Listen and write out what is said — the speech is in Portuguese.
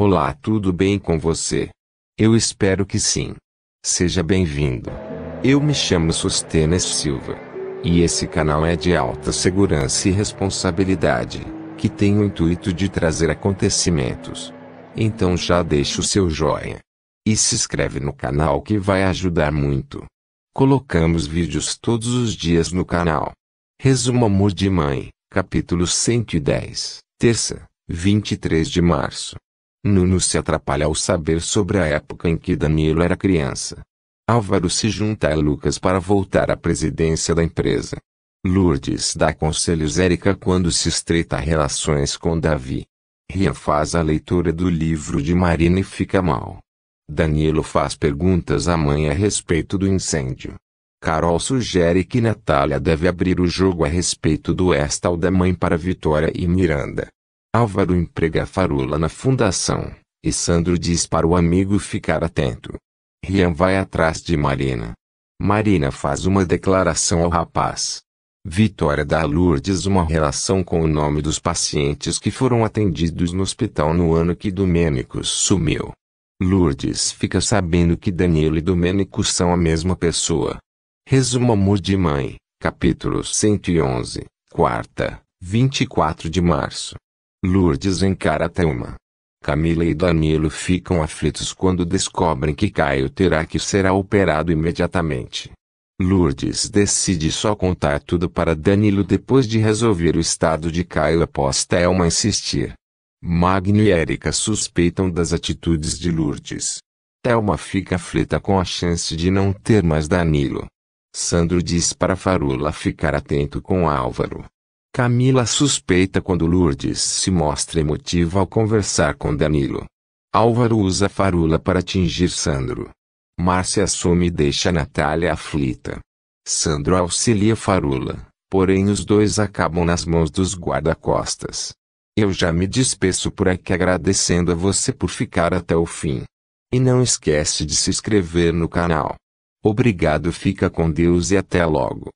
Olá, tudo bem com você? Eu espero que sim. Seja bem-vindo. Eu me chamo Sostenes Silva. E esse canal é de alta segurança e responsabilidade, que tem o intuito de trazer acontecimentos. Então já deixa o seu joinha. E se inscreve no canal que vai ajudar muito. Colocamos vídeos todos os dias no canal. Resumo Amor de Mãe, capítulo 110, terça, 23 de março. Nuno se atrapalha ao saber sobre a época em que Danilo era criança. Álvaro se junta a Lucas para voltar à presidência da empresa. Lourdes dá conselhos Érica quando se estreita relações com Davi. Rian faz a leitura do livro de Marina e fica mal. Danilo faz perguntas à mãe a respeito do incêndio. Carol sugere que Natália deve abrir o jogo a respeito do estal da mãe para Vitória e Miranda. Álvaro emprega Farula na fundação, e Sandro diz para o amigo ficar atento. Rian vai atrás de Marina. Marina faz uma declaração ao rapaz. Vitória dá a Lourdes uma relação com o nome dos pacientes que foram atendidos no hospital no ano que Domênico sumiu. Lourdes fica sabendo que Danilo e Domênico são a mesma pessoa. Resumo Amor de Mãe, capítulo 111, quarta, 24 de março. Lourdes encara Thelma. Camila e Danilo ficam aflitos quando descobrem que Caio terá que ser operado imediatamente. Lourdes decide só contar tudo para Danilo depois de resolver o estado de Caio após Thelma insistir. Magno e Érica suspeitam das atitudes de Lourdes. Thelma fica aflita com a chance de não ter mais Danilo. Sandro diz para Farula ficar atento com Álvaro. Camila suspeita quando Lourdes se mostra emotiva ao conversar com Danilo. Álvaro usa farula para atingir Sandro. Márcia assume e deixa Natália aflita. Sandro auxilia Farula, porém os dois acabam nas mãos dos guarda-costas. Eu já me despeço por aqui agradecendo a você por ficar até o fim. E não esquece de se inscrever no canal. Obrigado, fica com Deus e até logo.